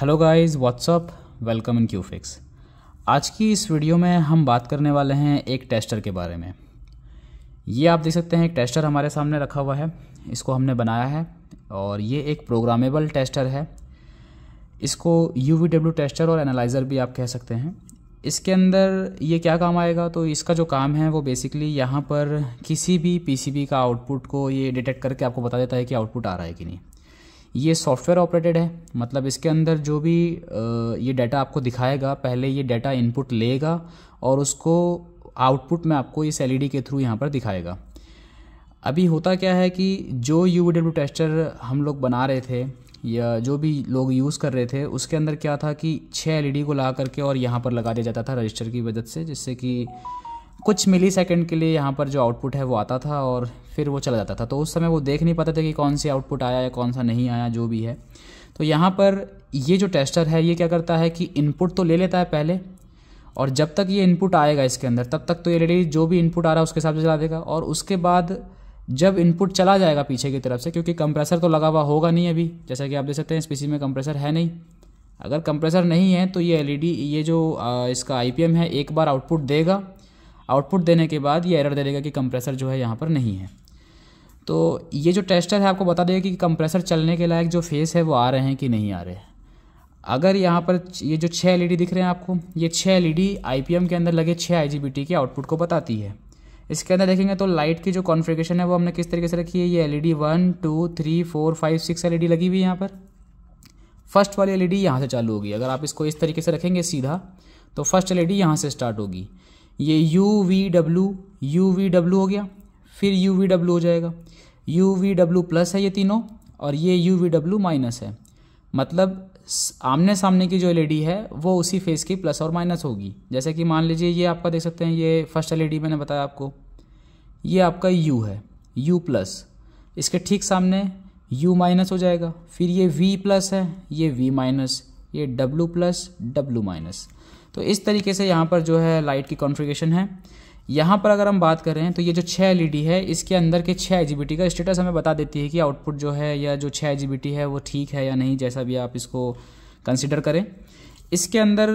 hello guys what's up welcome in Qfix आज की इस वीडियो में हम बात करने वाले हैं एक टेस्टर के बारे में ये आप देख सकते हैं एक टेस्टर हमारे सामने रखा हुआ है इसको हमने बनाया है और ये एक प्रोग्रामेबल टेस्टर है इसको यू टेस्टर और एनालाइज़र भी आप कह सकते हैं इसके अंदर ये क्या काम आएगा तो इसका जो काम है वो बेसिकली यहाँ पर किसी भी पीसीबी का आउटपुट को ये डिटेक्ट करके आपको बता देता है कि आउटपुट आ रहा है कि नहीं ये सॉफ्टवेयर ऑपरेटेड है मतलब इसके अंदर जो भी ये डाटा आपको दिखाएगा पहले ये डाटा इनपुट लेगा और उसको आउटपुट में आपको इस एल के थ्रू यहाँ पर दिखाएगा अभी होता क्या है कि जो यू टेस्टर हम लोग बना रहे थे या जो भी लोग यूज़ कर रहे थे उसके अंदर क्या था कि छः एलईडी को ला करके और यहाँ पर लगा दिया जाता था रजिस्टर की मदद से जिससे कि कुछ मिली सेकेंड के लिए यहाँ पर जो आउटपुट है वो आता था और फिर वो चला जाता था तो उस समय वो देख नहीं पाते थे कि कौन सी आउटपुट आया या कौन सा नहीं आया जो भी है तो यहाँ पर ये जो टेस्टर है ये क्या करता है कि इनपुट तो ले लेता है पहले और जब तक ये इनपुट आएगा इसके अंदर तब तक तो ये रेडी जो भी इनपुट आ रहा है उसके हिसाब से चला देगा और उसके बाद जब इनपुट चला जाएगा पीछे की तरफ से क्योंकि कंप्रेसर तो लगा हुआ होगा नहीं अभी जैसा कि आप देख सकते हैं इस में कंप्रेसर है नहीं अगर कंप्रेसर नहीं है तो ये एलईडी ये जो इसका आईपीएम है एक बार आउटपुट देगा आउटपुट देने के बाद ये एरर दे देगा कि कंप्रेसर जो है यहाँ पर नहीं है तो ये जो टेस्टर है आपको बता देगा कि कंप्रेसर चलने के लायक जो फेस है वो आ रहे हैं कि नहीं आ रहे हैं अगर यहाँ पर ये जो छः एल दिख रहे हैं आपको ये छः एल ई के अंदर लगे छः आई के आउटपुट को बताती है इसके अंदर देखेंगे तो लाइट की जो कॉन्फ़िगरेशन है वो हमने किस तरीके से रखी है ये L E D one two three four five six L लगी हुई है यहाँ पर फर्स्ट वाली एल ई यहाँ से चालू होगी अगर आप इसको इस तरीके से रखेंगे सीधा तो फर्स्ट एल ई यहाँ से स्टार्ट होगी ये U V W U V W हो गया फिर यू वी डब्ल्यू हो जाएगा यू वी डब्ल्यू प्लस है ये तीनों और ये यू वी डब्ल्यू माइनस है मतलब आमने सामने की जो एल e है वो उसी फेस की प्लस और माइनस होगी जैसे कि मान लीजिए ये आपका देख सकते हैं ये फर्स्ट एल e मैंने बताया आपको ये आपका यू है यू प्लस इसके ठीक सामने यू माइनस हो जाएगा फिर ये वी प्लस है ये वी माइनस ये डब्लू प्लस डब्लू माइनस तो इस तरीके से यहाँ पर जो है लाइट की कॉन्फ़िगरेशन है यहाँ पर अगर हम बात कर रहे हैं तो ये जो छः एल e है इसके अंदर के छः जी e का स्टेटस हमें बता देती है कि आउटपुट जो है या जो छः जी e है वो ठीक है या नहीं जैसा भी आप इसको कंसिडर करें इसके अंदर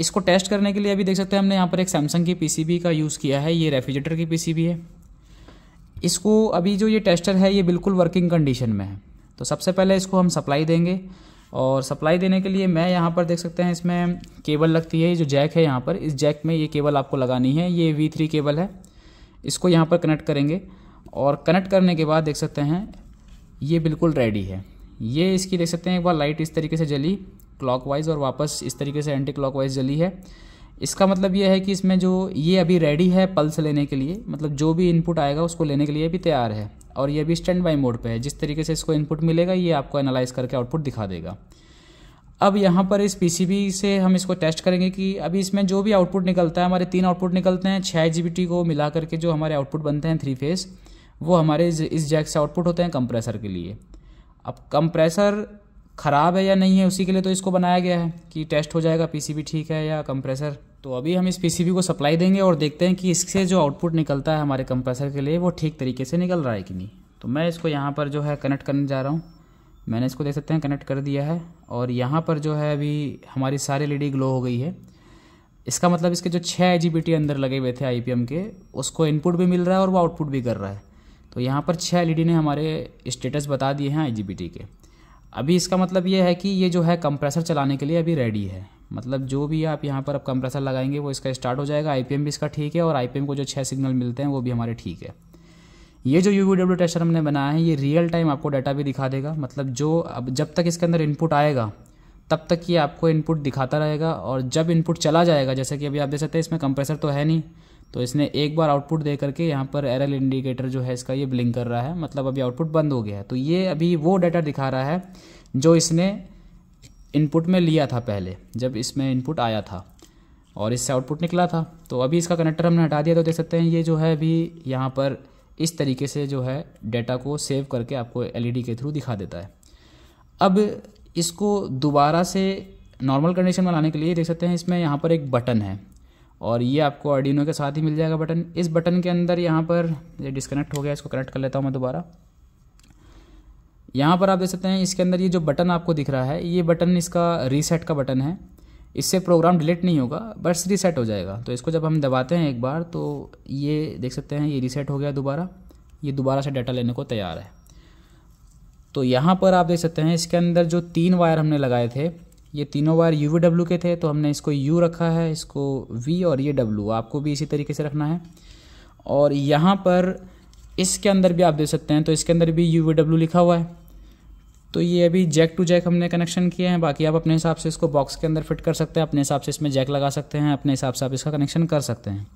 इसको टेस्ट करने के लिए अभी देख सकते हैं हमने यहाँ पर एक सैमसंग की पी का यूज़ किया है ये रेफ्रिजरेटर की पी है इसको अभी जो ये टेस्टर है ये बिल्कुल वर्किंग कंडीशन में है तो सबसे पहले इसको हम सप्लाई देंगे और सप्लाई देने के लिए मैं यहाँ पर देख सकते हैं इसमें केबल लगती है जो जैक है यहाँ पर इस जैक में ये केबल आपको लगानी है ये वी थ्री केबल है इसको यहाँ पर कनेक्ट करेंगे और कनेक्ट करने के बाद देख सकते हैं ये बिल्कुल रेडी है ये इसकी देख सकते हैं एक बार लाइट इस तरीके से जली क्लॉकवाइज और वापस इस तरीके से एंटी वाइज जली है इसका मतलब ये है कि इसमें जो ये अभी रेडी है पल्स लेने के लिए मतलब जो भी इनपुट आएगा उसको लेने के लिए अभी तैयार है और ये भी स्टैंड बाई मोड पे है जिस तरीके से इसको इनपुट मिलेगा ये आपको एनालाइज करके आउटपुट दिखा देगा अब यहाँ पर इस पीसीबी से हम इसको टेस्ट करेंगे कि अभी इसमें जो भी आउटपुट निकलता है हमारे तीन आउटपुट निकलते हैं छः जी को मिला करके जो हमारे आउटपुट बनते हैं थ्री फेस वो हमारे इस जैक से आउटपुट होते हैं कंप्रेसर के लिए अब कंप्रेसर ख़राब है या नहीं है उसी के लिए तो इसको बनाया गया है कि टेस्ट हो जाएगा पीसीबी ठीक है या कंप्रेसर तो अभी हम इस पीसीबी को सप्लाई देंगे और देखते हैं कि इससे जो आउटपुट निकलता है हमारे कंप्रेसर के लिए वो ठीक तरीके से निकल रहा है कि नहीं तो मैं इसको यहाँ पर जो है कनेक्ट करने जा रहा हूँ मैंने इसको देख सकते हैं कनेक्ट कर दिया है और यहाँ पर जो है अभी हमारी सारी एल ग्लो हो गई है इसका मतलब इसके जो छः जी अंदर लगे हुए थे आई के उसको इनपुट भी मिल रहा है और वो आउटपुट भी कर रहा है तो यहाँ पर छः एल e ने हमारे स्टेटस बता दिए हैं आई के अभी इसका मतलब ये है कि ये जो है कंप्रेसर चलाने के लिए अभी रेडी है मतलब जो भी आप यहाँ पर अब कंप्रेसर लगाएंगे वो इसका स्टार्ट हो जाएगा आई भी इसका ठीक है और आई को जो छः सिग्नल मिलते हैं वो भी हमारे ठीक है ये जो यू वी टेस्टर हमने बनाया है ये रियल टाइम आपको डाटा भी दिखा देगा मतलब जो अब जब तक इसके अंदर इनपुट आएगा तब तक ये आपको इनपुट दिखाता रहेगा और जब इनपुट चला जाएगा जैसे कि अभी आप देख सकते हैं इसमें कंप्रेसर तो है नहीं तो इसने एक बार आउटपुट दे करके यहाँ पर एरल इंडिकेटर जो है इसका ये ब्लिंक कर रहा है मतलब अभी आउटपुट बंद हो गया है तो ये अभी वो डाटा दिखा रहा है जो इसने इनपुट में लिया था पहले जब इसमें इनपुट आया था और इससे आउटपुट निकला था तो अभी इसका कनेक्टर हमने हटा दिया तो देख सकते हैं ये जो है अभी यहाँ पर इस तरीके से जो है डेटा को सेव करके आपको एलईडी के थ्रू दिखा देता है अब इसको दोबारा से नॉर्मल कंडीशन में लाने के लिए देख सकते हैं इसमें यहाँ पर एक बटन है और ये आपको ऑडिनो के साथ ही मिल जाएगा बटन इस बटन के अंदर यहाँ पर ये डिस्कनेक्ट हो गया इसको कनेक्ट कर लेता हूँ मैं दोबारा यहाँ पर आप देख सकते हैं इसके अंदर ये जो बटन आपको दिख रहा है ये बटन इसका रीसेट का बटन है इससे प्रोग्राम डिलीट नहीं होगा बस रीसेट हो जाएगा तो इसको जब हम दबाते हैं एक बार तो ये देख सकते हैं ये रीसेट हो गया दोबारा ये दोबारा से डाटा लेने को तैयार है तो यहाँ पर आप देख सकते हैं इसके अंदर जो तीन वायर हमने लगाए थे ये तीनों वायर यू डब्ल्यू के थे तो हमने इसको यू रखा है इसको वी और ये डब्ल्यू आपको भी इसी तरीके से रखना है और यहाँ पर इसके अंदर भी आप देख सकते हैं तो इसके अंदर भी यू डब्ल्यू लिखा हुआ है तो ये अभी जैक टू जैक हमने कनेक्शन किए हैं बाकी आप अपने हिसाब से इसको बॉक्स के अंदर फिट कर सकते हैं अपने हिसाब से इसमें जैक लगा सकते हैं अपने हिसाब से आप इसका कनेक्शन कर सकते हैं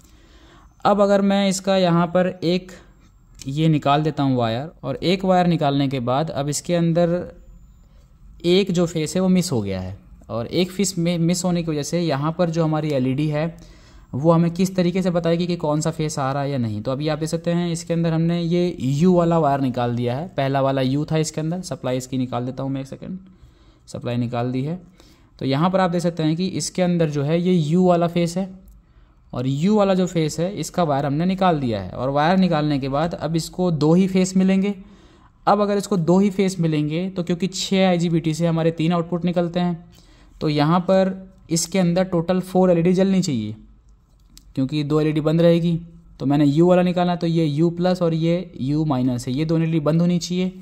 अब अगर मैं इसका यहाँ पर एक ये निकाल देता हूँ वायर और एक वायर निकालने के बाद अब इसके अंदर एक जो फेस है वो मिस हो गया है और एक फीस मिस होने की वजह से यहाँ पर जो हमारी एलईडी है वो हमें किस तरीके से बताएगी कि कौन सा फेस आ रहा है या नहीं तो अभी आप देख सकते हैं इसके अंदर हमने ये यू वाला वायर निकाल दिया है पहला वाला यू था इसके अंदर सप्लाई इसकी निकाल देता हूँ मैं एक सेकेंड सप्लाई निकाल दी है तो यहाँ पर आप देख सकते हैं कि इसके अंदर जो है ये यू वाला फेस है और यू वाला जो फेस है इसका वायर हमने निकाल दिया है और वायर निकालने के बाद अब इसको दो ही फेस मिलेंगे अब अगर इसको दो ही फेस मिलेंगे तो क्योंकि छः आई से हमारे तीन आउटपुट निकलते हैं तो यहाँ पर इसके अंदर टोटल फोर एलईडी जलनी चाहिए क्योंकि दो एल e बंद रहेगी तो मैंने यू वाला निकाला तो ये यू प्लस और ये यू माइनस है ये दोनों एल e बंद होनी चाहिए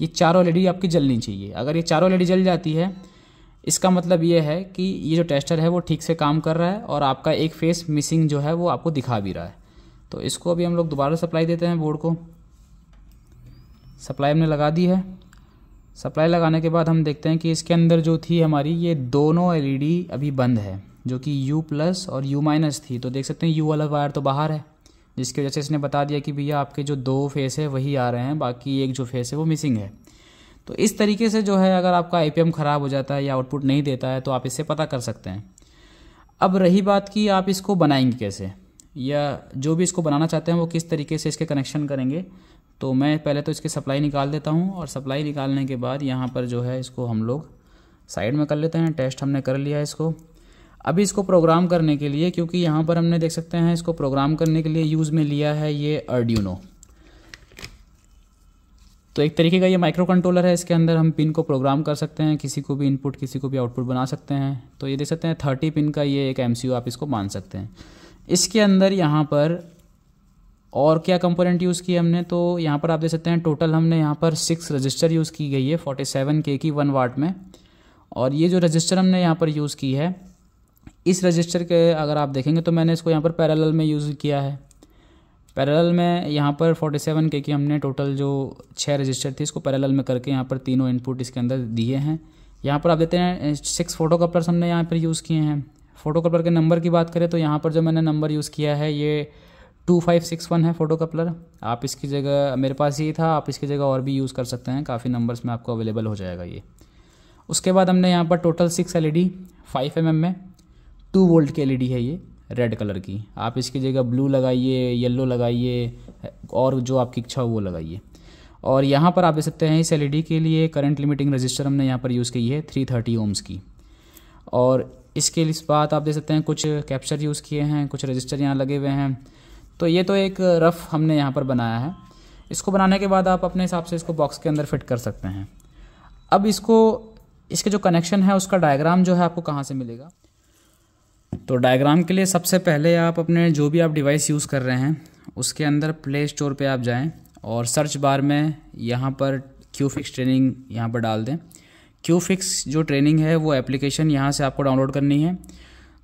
ये चारों एल e आपकी जलनी चाहिए अगर ये चारों एल जल जाती है इसका मतलब ये है कि ये जो टेस्टर है वो ठीक से काम कर रहा है और आपका एक फेस मिसिंग जो है वो आपको दिखा भी रहा है तो इसको अभी हम लोग दोबारा सप्लाई देते हैं बोर्ड को सप्लाई हमने लगा दी है सप्लाई लगाने के बाद हम देखते हैं कि इसके अंदर जो थी हमारी ये दोनों एलईडी अभी बंद है जो कि u प्लस और u माइनस थी तो देख सकते हैं u वाला वायर तो बाहर है जिसकी वजह से इसने बता दिया कि भैया आपके जो दो फेस है वही आ रहे हैं बाकी एक जो फेस है वो मिसिंग है तो इस तरीके से जो है अगर आपका ए ख़राब हो जाता है या आउटपुट नहीं देता है तो आप इससे पता कर सकते हैं अब रही बात कि आप इसको बनाएंगे कैसे या जो भी इसको बनाना चाहते हैं वो किस तरीके से इसके कनेक्शन करेंगे तो मैं पहले तो इसकी सप्लाई निकाल देता हूँ और सप्लाई निकालने के बाद यहाँ पर जो है इसको हम लोग साइड में कर लेते हैं टेस्ट हमने कर लिया इसको अभी इसको प्रोग्राम करने के लिए क्योंकि यहाँ पर हमने देख सकते हैं इसको प्रोग्राम करने के लिए यूज़ में लिया है ये अर्ड्यूनो तो एक तरीके का ये माइक्रो कंट्रोलर है इसके अंदर हम पिन को प्रोग्राम कर सकते हैं किसी को भी इनपुट किसी को भी आउटपुट बना सकते हैं तो ये देख सकते हैं थर्टी पिन का ये एक एम आप इसको मान सकते हैं इसके अंदर यहाँ पर और क्या कंपोनेंट यूज़ किए हमने तो यहाँ पर आप देख सकते हैं टोटल हमने यहाँ पर सिक्स रजिस्टर यूज़ की गई है फोर्टी सेवन के की वन वाट में और ये जो रजिस्टर हमने यहाँ पर यूज़ की है इस रजिस्टर के अगर आप देखेंगे तो मैंने इसको यहाँ पर पैरेलल में यूज़ किया है पैरेलल में यहाँ पर 47 सेवन के कि हमने टोटल जो छः रजिस्टर थी इसको पैरेलल में करके यहाँ पर तीनों इनपुट इसके अंदर दिए हैं यहाँ पर आप देते हैं सिक्स फोटो कपलर्स हमने यहाँ पर यूज़ किए हैं फोटो कपलर के नंबर की बात करें तो यहाँ पर जो मैंने नंबर यूज़ किया है ये टू फाइव सिक्स वन है फ़ोटो कपलर आप इसकी जगह मेरे पास ये था आप इसकी जगह और भी यूज़ कर सकते हैं काफ़ी नंबर्स में आपको अवेलेबल हो जाएगा ये उसके बाद हमने यहाँ पर total six L E D five M M में टू वोल्ट की एलईडी है ये रेड कलर की आप इसकी जगह ब्लू लगाइए येलो लगाइए और जो आपकी इच्छा हो वो लगाइए और यहाँ पर आप देख सकते हैं इस एलईडी के लिए करंट लिमिटिंग रजिस्टर हमने यहाँ पर यूज़ की है थ्री थर्टी ओम्स की और इसके इस बात आप देख सकते हैं कुछ कैप्चर यूज़ किए हैं कुछ रजिस्टर यहाँ लगे हुए हैं तो ये तो एक रफ़ हमने यहाँ पर बनाया है इसको बनाने के बाद आप अपने हिसाब से इसको बॉक्स के अंदर फिट कर सकते हैं अब इसको इसके जो कनेक्शन है उसका डायग्राम जो है आपको कहाँ से मिलेगा तो डायग्राम के लिए सबसे पहले आप अपने जो भी आप डिवाइस यूज़ कर रहे हैं उसके अंदर प्ले स्टोर पर आप जाएँ और सर्च बार में यहाँ पर क्यू फिक्स ट्रेनिंग यहाँ पर डाल दें क्यू फिक्स जो ट्रेनिंग है वो एप्लीकेशन यहाँ से आपको डाउनलोड करनी है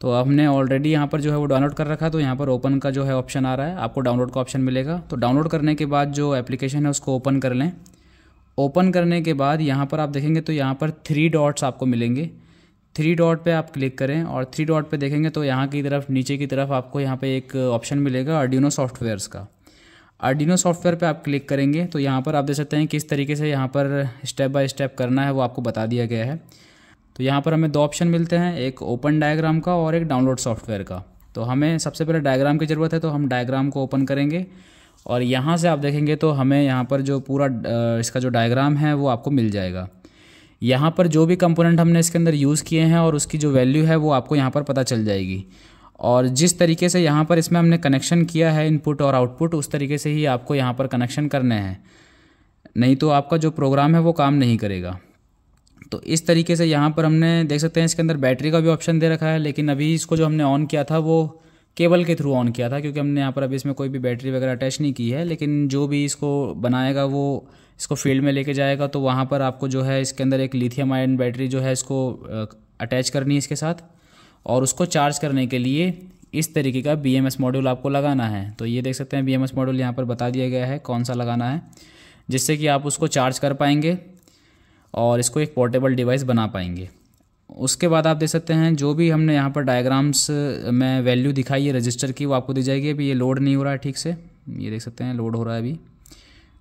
तो हमने ऑलरेडी यहाँ पर जो है वो डाउनलोड कर रखा तो यहाँ पर ओपन का जो है ऑप्शन आ रहा है आपको डाउनलोड का ऑप्शन मिलेगा तो डाउनलोड करने के बाद जो एप्लीकेशन है उसको ओपन कर लें ओपन करने के बाद यहाँ पर आप देखेंगे तो यहाँ पर थ्री डॉट्स आपको मिलेंगे थ्री डॉट पे आप क्लिक करें और थ्री डॉट पे देखेंगे तो यहाँ की तरफ नीचे की तरफ आपको यहाँ पे एक ऑप्शन मिलेगा अर्डिनो सॉफ्टवेयर्स का अर्डिनो सॉफ्टवेयर पे आप क्लिक करेंगे तो यहाँ पर आप देख सकते हैं किस तरीके से यहाँ पर स्टेप बाय स्टेप करना है वो आपको बता दिया गया है तो यहाँ पर हमें दो ऑप्शन मिलते हैं एक ओपन डायग्राम का और एक डाउनलोड सॉफ्टवेयर का तो हमें सबसे पहले डायग्राम की ज़रूरत है तो हम डायग्राम को ओपन करेंगे और यहाँ से आप देखेंगे तो हमें यहाँ पर जो पूरा इसका जो डायग्राम है वो आपको मिल जाएगा यहाँ पर जो भी कंपोनेंट हमने इसके अंदर यूज़ किए हैं और उसकी जो वैल्यू है वो आपको यहाँ पर पता चल जाएगी और जिस तरीके से यहाँ पर इसमें हमने कनेक्शन किया है इनपुट और आउटपुट उस तरीके से ही आपको यहाँ पर कनेक्शन करने हैं नहीं तो आपका जो प्रोग्राम है वो काम नहीं करेगा तो इस तरीके से यहाँ पर हमने देख सकते हैं इसके अंदर बैटरी का भी ऑप्शन दे रखा है लेकिन अभी इसको जो हमने ऑन किया था वो केबल के थ्रू ऑन किया था क्योंकि हमने यहाँ पर अभी इसमें कोई भी बैटरी वगैरह अटैच नहीं की है लेकिन जो भी इसको बनाएगा वो इसको फील्ड में लेके जाएगा तो वहाँ पर आपको जो है इसके अंदर एक लिथियम आयन बैटरी जो है इसको अटैच करनी है इसके साथ और उसको चार्ज करने के लिए इस तरीके का बी एम एस मॉड्यूल आपको लगाना है तो ये देख सकते हैं बी एम एस मॉड्यूल यहाँ पर बता दिया गया है कौन सा लगाना है जिससे कि आप उसको चार्ज कर पाएंगे और इसको एक पोर्टेबल डिवाइस बना पाएंगे उसके बाद आप देख सकते हैं जो भी हमने यहाँ पर डायग्राम्स में वैल्यू दिखाई है रजिस्टर की वो आपको दी जाएगी अभी ये लोड नहीं हो रहा है ठीक से ये देख सकते हैं लोड हो रहा है अभी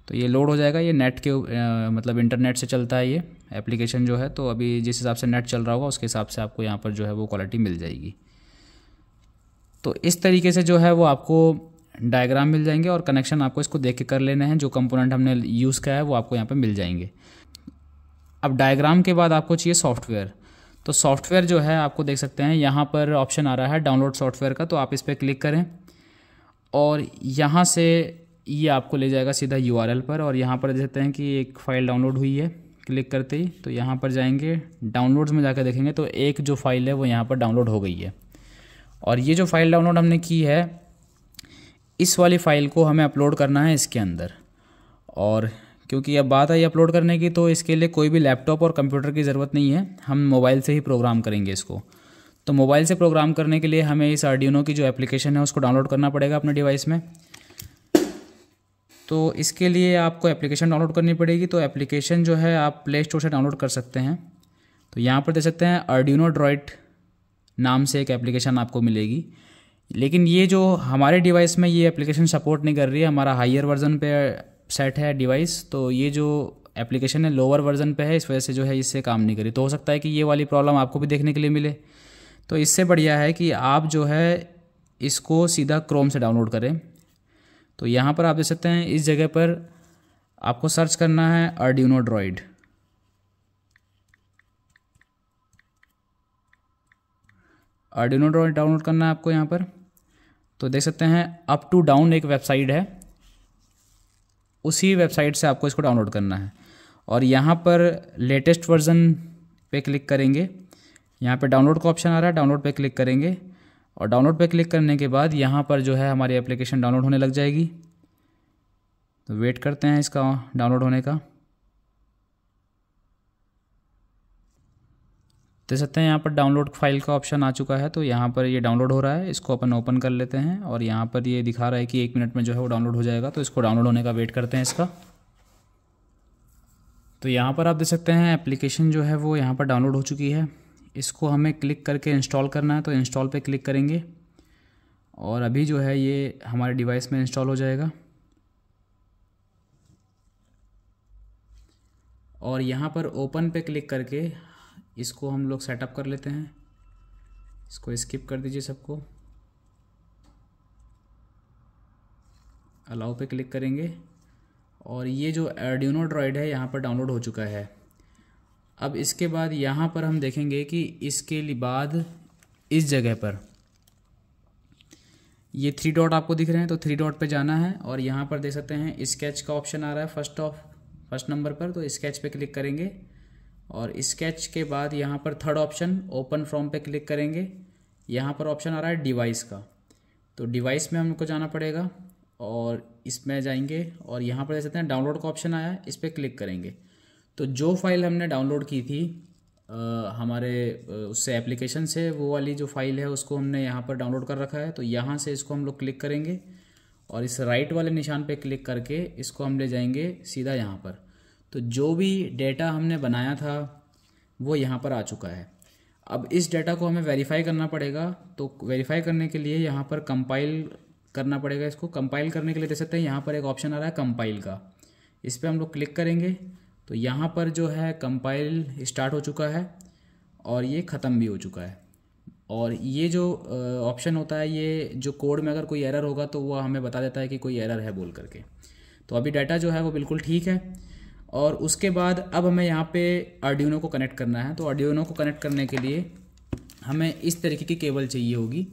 तो ये लोड हो जाएगा ये नेट के आ, मतलब इंटरनेट से चलता है ये एप्लीकेशन जो है तो अभी जिस हिसाब से नेट चल रहा होगा उसके हिसाब से आपको यहाँ पर जो है वो क्वालिटी मिल जाएगी तो इस तरीके से जो है वो आपको डायग्राम मिल जाएंगे और कनेक्शन आपको इसको देख के कर लेने हैं जो कंपोनेंट हमने यूज़ किया है वो आपको यहाँ पर मिल जाएंगे अब डायग्राम के बाद आपको चाहिए सॉफ्टवेयर तो सॉफ्टवेयर जो है आपको देख सकते हैं यहाँ पर ऑप्शन आ रहा है डाउनलोड सॉफ्टवेयर का तो आप इस पर क्लिक करें और यहाँ से ये आपको ले जाएगा सीधा यू पर और यहाँ पर देखते हैं कि एक फ़ाइल डाउनलोड हुई है क्लिक करते ही तो यहाँ पर जाएंगे डाउनलोड्स में जाकर देखेंगे तो एक जो फ़ाइल है वो यहाँ पर डाउनलोड हो गई है और ये जो फ़ाइल डाउनलोड हमने की है इस वाली फ़ाइल को हमें अपलोड करना है इसके अंदर और क्योंकि अब बात आई अपलोड करने की तो इसके लिए कोई भी लैपटॉप और कंप्यूटर की ज़रूरत नहीं है हम मोबाइल से ही प्रोग्राम करेंगे इसको तो मोबाइल से प्रोग्राम करने के लिए हमें इस आर की जो एप्लीकेशन है उसको डाउनलोड करना पड़ेगा अपने डिवाइस में तो इसके लिए आपको एप्लीकेशन डाउनलोड करनी पड़ेगी तो एप्लीकेशन जो है आप प्ले स्टोर से डाउनलोड कर सकते हैं तो यहाँ पर देख सकते हैं अर्ड्यूनो ड्रॉइड नाम से एक एप्लीकेशन आपको मिलेगी लेकिन ये जो हमारे डिवाइस में ये एप्लीकेशन सपोर्ट नहीं कर रही है हमारा हाइयर वर्जन पे सेट है डिवाइस तो ये जो एप्लीकेशन है लोअर वर्जन पे है इस वजह से जो है इससे काम नहीं करी तो हो सकता है कि ये वाली प्रॉब्लम आपको भी देखने के लिए मिले तो इससे बढ़िया है कि आप जो है इसको सीधा क्रोम से डाउनलोड करें तो यहाँ पर आप देख सकते हैं इस जगह पर आपको सर्च करना है Arduino droid Arduino droid download करना है आपको यहाँ पर तो देख सकते हैं अप टू डाउन एक वेबसाइट है उसी वेबसाइट से आपको इसको डाउनलोड करना है और यहाँ पर लेटेस्ट वर्जन पे क्लिक करेंगे यहाँ पे डाउनलोड का ऑप्शन आ रहा है डाउनलोड पे क्लिक करेंगे और डाउनलोड पर क्लिक करने के बाद यहाँ पर जो है हमारी एप्लीकेशन डाउनलोड होने लग जाएगी तो वेट करते हैं इसका डाउनलोड होने का देख सकते हैं यहाँ पर डाउनलोड फाइल का ऑप्शन आ चुका है तो यहाँ पर ये यह डाउनलोड हो रहा है इसको अपन ओपन कर लेते हैं और यहाँ पर ये यह दिखा रहा है कि एक मिनट में जो है वो डाउनलोड हो जाएगा तो इसको डाउनलोड होने का वेट करते हैं इसका तो यहाँ पर आप देख सकते हैं एप्लीकेशन जो है वो यहाँ पर डाउनलोड हो चुकी है इसको हमें क्लिक करके इंस्टॉल करना है तो इंस्टॉल पे क्लिक करेंगे और अभी जो है ये हमारे डिवाइस में इंस्टॉल हो जाएगा और यहाँ पर ओपन पे क्लिक करके इसको हम लोग सेटअप कर लेते हैं इसको स्किप कर दीजिए सबको अलाउ पे क्लिक करेंगे और ये जो एडियोनो ड्रॉइड है यहाँ पर डाउनलोड हो चुका है अब इसके बाद यहाँ पर हम देखेंगे कि इसके बाद इस जगह पर ये थ्री डॉट आपको दिख रहे हैं तो थ्री डॉट पे जाना है और यहाँ पर देख सकते हैं स्केच का ऑप्शन आ रहा है फर्स्ट ऑफ फर्स्ट नंबर पर तो स्केच पे क्लिक करेंगे और स्केच के बाद यहाँ पर थर्ड ऑप्शन ओपन फ्रॉम पे क्लिक करेंगे यहाँ पर ऑप्शन आ रहा है डिवाइस का तो डिवाइस में हमको जाना पड़ेगा और इसमें जाएंगे और यहाँ पर देख सकते हैं डाउनलोड का ऑप्शन आया इस पर क्लिक करेंगे तो जो फाइल हमने डाउनलोड की थी आ, हमारे उससे एप्लीकेशन से वो वाली जो फाइल है उसको हमने यहाँ पर डाउनलोड कर रखा है तो यहाँ से इसको हम लोग क्लिक करेंगे और इस राइट वाले निशान पे क्लिक करके इसको हम ले जाएंगे सीधा यहाँ पर तो जो भी डेटा हमने बनाया था वो यहाँ पर आ चुका है अब इस डेटा को हमें वेरीफाई करना पड़ेगा तो वेरीफाई करने के लिए यहाँ पर कंपाइल करना पड़ेगा इसको कंपाइल करने के लिए दे सकते हैं यहाँ पर एक ऑप्शन आ रहा है कंपाइल का इस पर हम लोग क्लिक करेंगे तो यहाँ पर जो है कंपाइल स्टार्ट हो चुका है और ये ख़त्म भी हो चुका है और ये जो ऑप्शन होता है ये जो कोड में अगर कोई एरर होगा तो वो हमें बता देता है कि कोई एरर है बोल करके तो अभी डाटा जो है वो बिल्कुल ठीक है और उसके बाद अब हमें यहाँ पे आर्ड्यूनो को कनेक्ट करना है तो आर्ड्यूनो को कनेक्ट करने के लिए हमें इस तरीके की केबल चाहिए होगी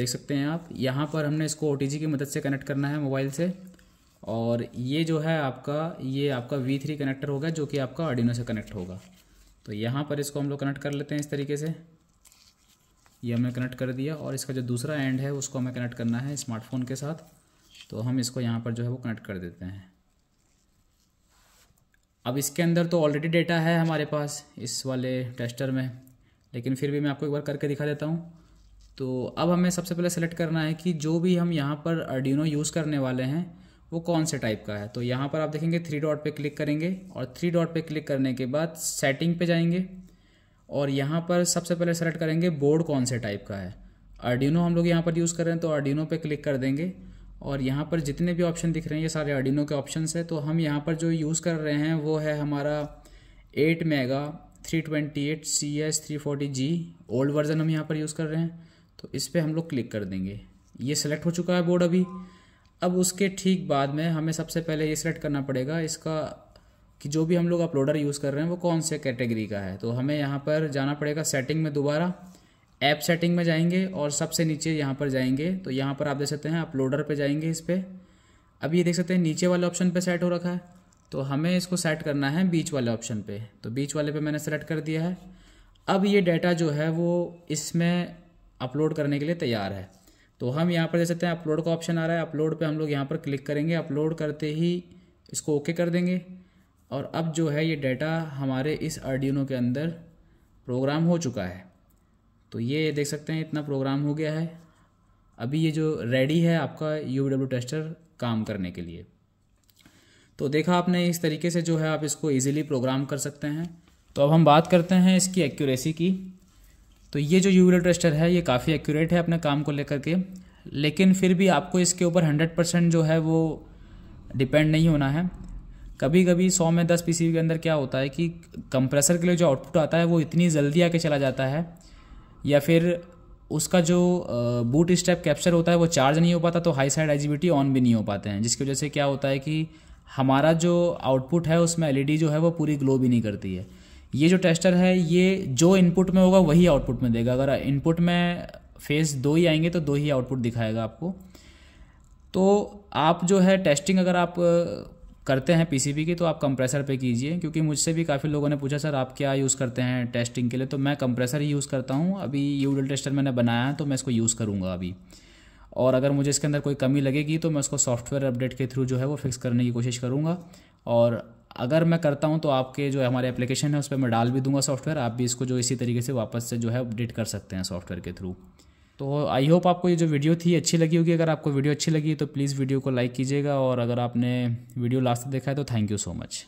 देख सकते हैं आप यहाँ पर हमने इसको ओ की मदद से कनेक्ट करना है मोबाइल से और ये जो है आपका ये आपका वी थ्री कनेक्टर होगा जो कि आपका ऑडिनो से कनेक्ट होगा तो यहाँ पर इसको हम लोग कनेक्ट कर लेते हैं इस तरीके से ये हमने कनेक्ट कर दिया और इसका जो दूसरा एंड है उसको हमें कनेक्ट करना है स्मार्टफोन के साथ तो हम इसको यहाँ पर जो है वो कनेक्ट कर देते हैं अब इसके अंदर तो ऑलरेडी डेटा है हमारे पास इस वाले टेस्टर में लेकिन फिर भी मैं आपको एक बार करके दिखा देता हूँ तो अब हमें सबसे पहले सेलेक्ट करना है कि जो भी हम यहाँ पर अर्डिनो यूज़ करने वाले हैं वो कौन से टाइप का है तो यहाँ पर आप देखेंगे थ्री डॉट पे क्लिक करेंगे और थ्री डॉट पे क्लिक करने के बाद सेटिंग पे जाएंगे और यहाँ पर सबसे पहले सेलेक्ट करेंगे बोर्ड कौन से टाइप का है अर्डिनो हम लोग यहाँ पर यूज़ कर रहे हैं तो अर्डिनो पे क्लिक कर देंगे और यहाँ पर जितने भी ऑप्शन दिख रहे हैं ये सारे अर्डिनो के ऑप्शन है तो हम यहाँ पर जो यूज़ कर रहे हैं वो है हमारा AT mega three twenty eight C S three forty G old version हम यहाँ पर यूज़ कर रहे हैं तो इस पर हम लोग क्लिक कर देंगे ये सेलेक्ट हो चुका है बोर्ड अभी अब उसके ठीक बाद में हमें सबसे पहले ये सिलेक्ट करना पड़ेगा इसका कि जो भी हम लोग अपलोडर यूज़ कर रहे हैं वो कौन से कैटेगरी का है तो हमें यहाँ पर जाना पड़ेगा सेटिंग में दोबारा ऐप सेटिंग में जाएंगे और सबसे नीचे यहाँ पर जाएंगे तो यहाँ पर आप देख सकते हैं अपलोडर पे जाएंगे इस पर अब ये देख सकते हैं नीचे वाले ऑप्शन पे सेट हो रखा है तो हमें इसको सेट करना है बीच वाले ऑप्शन पे तो बीच वाले पे मैंने सेलेक्ट कर दिया है अब ये डाटा जो है वो इसमें अपलोड करने के लिए तैयार है तो हम यहाँ पर देख सकते हैं अपलोड का ऑप्शन आ रहा है अपलोड पे हम लोग यहाँ पर क्लिक करेंगे अपलोड करते ही इसको ओके कर देंगे और अब जो है ये डाटा हमारे इस आर्डिनो के अंदर प्रोग्राम हो चुका है तो ये देख सकते हैं इतना प्रोग्राम हो गया है अभी ये जो रेडी है आपका यू डब्ल्यू टेस्टर काम करने के लिए तो देखा आपने इस तरीके से जो है आप इसको ईजिली प्रोग्राम कर सकते हैं तो अब हम बात करते हैं इसकी एक्यूरेसी की तो ये जो यूविल टेस्टर है ये काफ़ी एक्यूरेट है अपने काम को लेकर के लेकिन फिर भी आपको इसके ऊपर हंड्रेड परसेंट जो है वो डिपेंड नहीं होना है कभी कभी सौ में दस पी के अंदर क्या होता है कि कंप्रेसर के लिए जो आउटपुट आता है वो इतनी जल्दी आके चला जाता है या फिर उसका जो बूट स्टेप कैप्चर होता है वो चार्ज नहीं हो पाता तो हाई साइड एजिबिटी ऑन भी नहीं हो पाते हैं जिसकी वजह से क्या होता है कि हमारा जो आउटपुट है उसमें एलईडी e जो है वो पूरी ग्लो भी नहीं करती है ये जो टेस्टर है ये जो इनपुट में होगा वही आउटपुट में देगा अगर इनपुट में फेस दो ही आएंगे तो दो ही आउटपुट दिखाएगा आपको तो आप जो है टेस्टिंग अगर आप करते हैं पीसीबी की तो आप कंप्रेसर पे कीजिए क्योंकि मुझसे भी काफ़ी लोगों ने पूछा सर आप क्या यूज़ करते हैं टेस्टिंग के लिए तो मैं कंप्रेसर ही यूज़ करता हूँ अभी यूडल टेस्टर मैंने बनाया है तो मैं इसको यूज़ करूँगा अभी और अगर मुझे इसके अंदर कोई कमी लगेगी तो मैं उसको सॉफ्टवेयर अपडेट के थ्रू जो है वो फिक्स करने की कोशिश करूँगा और अगर मैं करता हूँ तो आपके जो हमारे एप्लीकेशन है उस पर मैं डाल भी दूंगा सॉफ्टवेयर आप भी इसको जो इसी तरीके से वापस से जो है अपडेट कर सकते हैं सॉफ्टवेयर के थ्रू तो आई होप आपको ये जो वीडियो थी अच्छी लगी होगी अगर आपको वीडियो अच्छी लगी तो प्लीज़ वीडियो को लाइक कीजिएगा और अगर आपने वीडियो लास्ट तक देखा है तो थैंक यू सो मच